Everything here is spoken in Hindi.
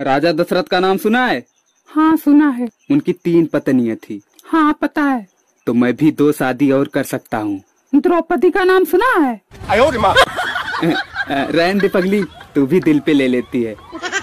राजा दशरथ का नाम सुना है हाँ सुना है उनकी तीन पत्नियां थी हाँ पता है तो मैं भी दो शादी और कर सकता हूँ द्रौपदी का नाम सुना है रहन दे पगली तू भी दिल पे ले लेती है